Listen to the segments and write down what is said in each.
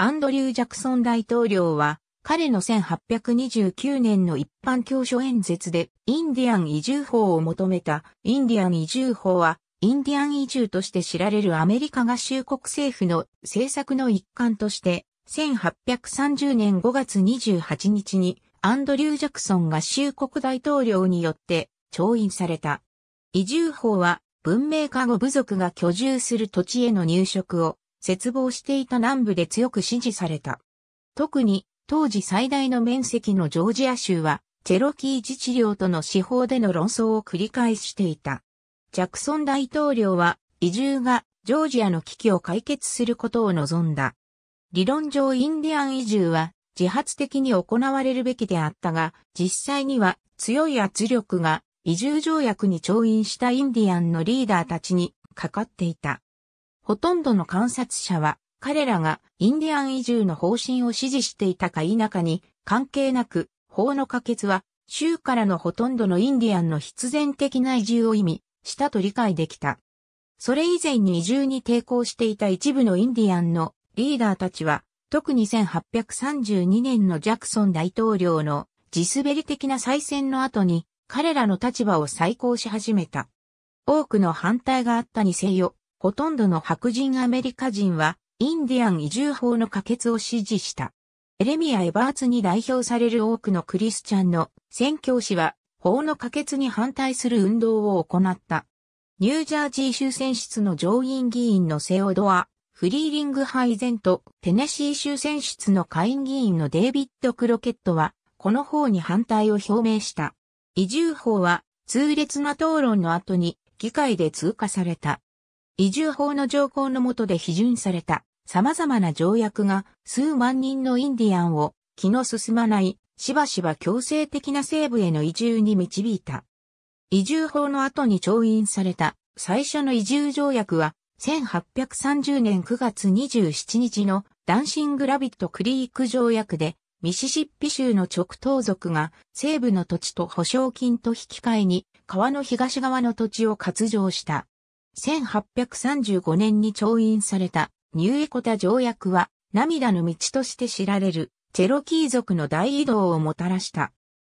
アンドリュー・ジャクソン大統領は、彼の1829年の一般教書演説で、インディアン移住法を求めた、インディアン移住法は、インディアン移住として知られるアメリカ合衆国政府の政策の一環として、1830年5月28日に、アンドリュー・ジャクソン合衆国大統領によって、調印された。移住法は、文明化後部族が居住する土地への入植を、絶望していた南部で強く支持された。特に、当時最大の面積のジョージア州は、チェロキー自治領との司法での論争を繰り返していた。ジャクソン大統領は、移住がジョージアの危機を解決することを望んだ。理論上インディアン移住は自発的に行われるべきであったが、実際には強い圧力が移住条約に調印したインディアンのリーダーたちにかかっていた。ほとんどの観察者は、彼らがインディアン移住の方針を支持していたか否かに関係なく、法の可決は、州からのほとんどのインディアンの必然的な移住を意味したと理解できた。それ以前に移住に抵抗していた一部のインディアンのリーダーたちは、特に1832年のジャクソン大統領の地滑り的な再選の後に彼らの立場を再考し始めた。多くの反対があったにせよ、ほとんどの白人アメリカ人は、インディアン移住法の可決を支持した。エレミア・エバーツに代表される多くのクリスチャンの宣教師は、法の可決に反対する運動を行った。ニュージャージー州選出の上院議員のセオドア、フリーリングハイゼンとテネシー州選出の下院議員のデイビッド・クロケットは、この法に反対を表明した。移住法は、痛烈な討論の後に議会で通過された。移住法の条項の下で批准された様々な条約が数万人のインディアンを気の進まないしばしば強制的な西部への移住に導いた。移住法の後に調印された最初の移住条約は1830年9月27日のダンシング・ラビット・クリーク条約でミシシッピ州の直東族が西部の土地と保証金と引き換えに川の東側の土地を割譲した。1835年に調印されたニューエコタ条約は涙の道として知られるチェロキー族の大移動をもたらした。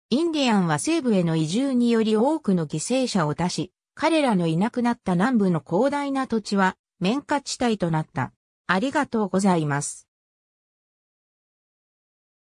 インディアンは西部への移住により多くの犠牲者を出し、彼らのいなくなった南部の広大な土地は、綿花地帯となった。ありがとうございます。